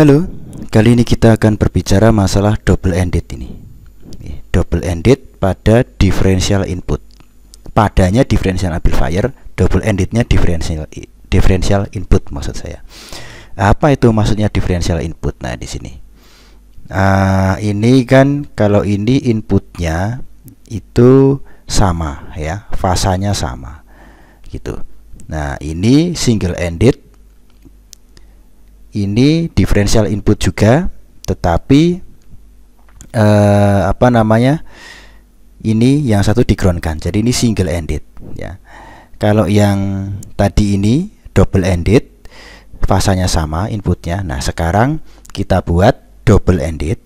Halo, kali ini kita akan berbicara masalah double ended ini. Double ended pada differential input. Padanya differential amplifier, double endednya differential differential input maksud saya. Apa itu maksudnya differential input? Nah, di sini. Uh, ini kan kalau ini inputnya itu sama ya, fasanya sama. Gitu. Nah, ini single ended ini differential input juga tetapi eh, apa namanya ini yang satu digroundkan jadi ini single ended ya kalau yang tadi ini double ended fasanya sama inputnya nah sekarang kita buat double ended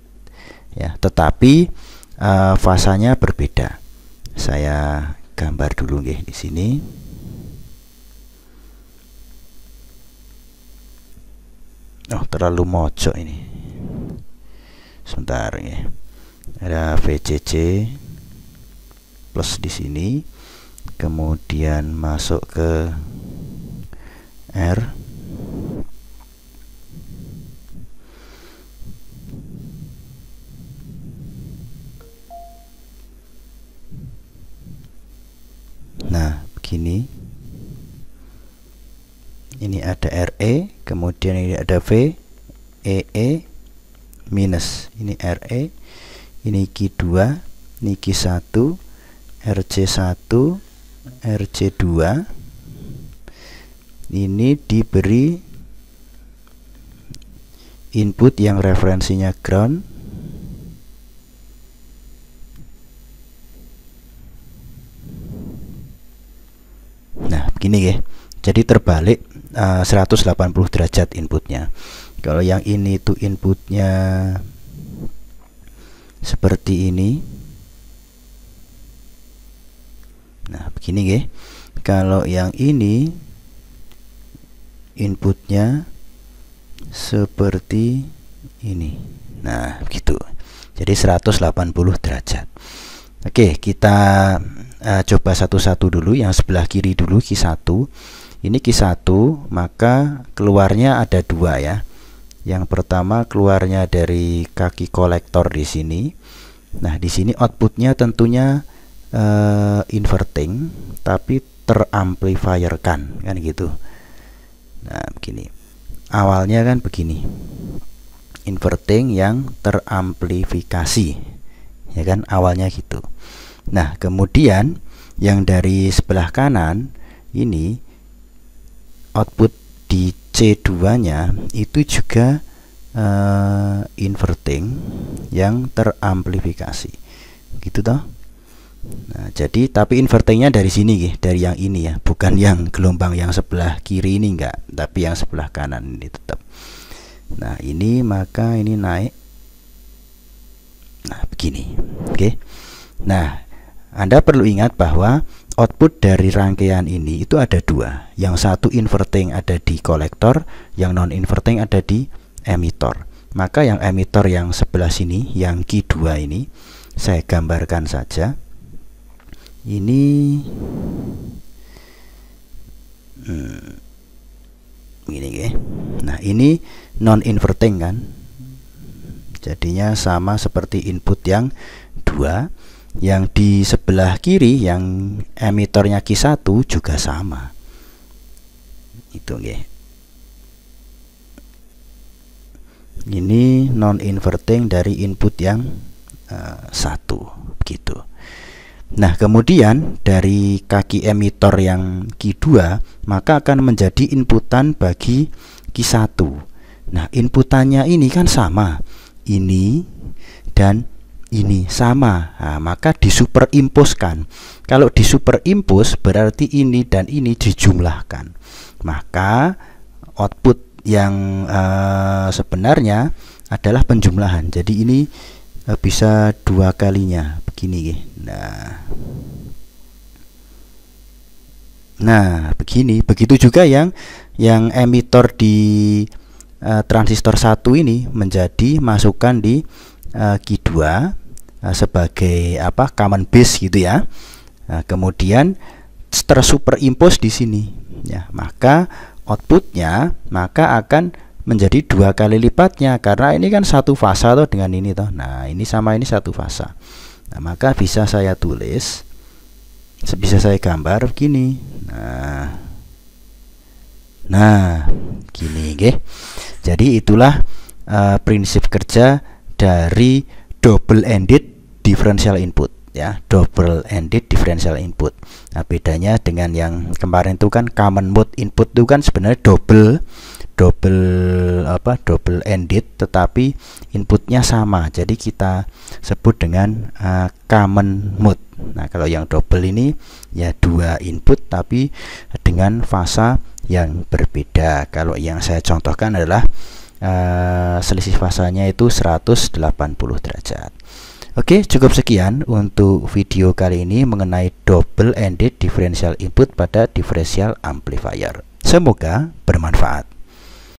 ya tetapi eh, fasanya berbeda saya gambar dulu nih di sini oh terlalu mojok ini sebentar ya ada VCC plus di sini kemudian masuk ke R nah begini ini ada RE kemudian ini ada V EE e, minus ini RE ini Q2 ini Q1 RC1 RC2 ini diberi input yang referensinya ground nah begini ya jadi terbalik Eh, uh, 180 derajat inputnya kalau yang ini itu inputnya seperti ini nah begini ya kalau yang ini inputnya seperti ini nah begitu jadi 180 derajat oke kita uh, coba satu-satu dulu yang sebelah kiri dulu Q1 ini Q1 maka keluarnya ada dua ya yang pertama keluarnya dari kaki kolektor di sini nah di sini outputnya tentunya uh, inverting tapi teramplifier kan kan gitu nah begini awalnya kan begini inverting yang teramplifikasi ya kan awalnya gitu nah kemudian yang dari sebelah kanan ini output di C2 nya itu juga uh, inverting yang teramplifikasi gitu toh Nah, jadi tapi invertingnya dari sini gih, dari yang ini ya, bukan yang gelombang yang sebelah kiri ini enggak, tapi yang sebelah kanan ini tetap. Nah, ini maka ini naik. Nah, begini. Oke. Okay. Nah, Anda perlu ingat bahwa output dari rangkaian ini itu ada dua yang satu inverting ada di kolektor yang non inverting ada di emitor maka yang emitor yang sebelah sini yang Q2 ini saya gambarkan saja ini hmm, gini ya nah ini non inverting kan jadinya sama seperti input yang dua yang di sebelah kiri yang emitornya Q1 juga sama itu nge. ini non inverting dari input yang uh, satu gitu Nah kemudian dari kaki emitor yang Q2 maka akan menjadi inputan bagi Q1 Nah inputannya ini kan sama ini dan ini sama nah, maka disuperimposkan kalau disuperimpos berarti ini dan ini dijumlahkan maka output yang uh, sebenarnya adalah penjumlahan jadi ini uh, bisa dua kalinya begini nah nah begini begitu juga yang yang emitor di uh, transistor satu ini menjadi masukan di uh, Q2 Eh, sebagai apa common base gitu ya nah, kemudian tersuperimpose di sini ya maka outputnya maka akan menjadi dua kali lipatnya karena ini kan satu fasa toh dengan ini toh nah ini sama ini satu fasa nah, maka bisa saya tulis bisa saya gambar begini nah nah gini oke jadi itulah uh, prinsip kerja dari double ended differential input ya double ended differential input nah bedanya dengan yang kemarin itu kan common mode input itu kan sebenarnya double double apa double ended tetapi inputnya sama jadi kita sebut dengan uh, common mode nah kalau yang double ini ya dua input tapi dengan fasa yang berbeda kalau yang saya contohkan adalah uh, selisih fasanya itu 180 derajat Oke, cukup sekian untuk video kali ini mengenai double ended differential input pada differential amplifier. Semoga bermanfaat.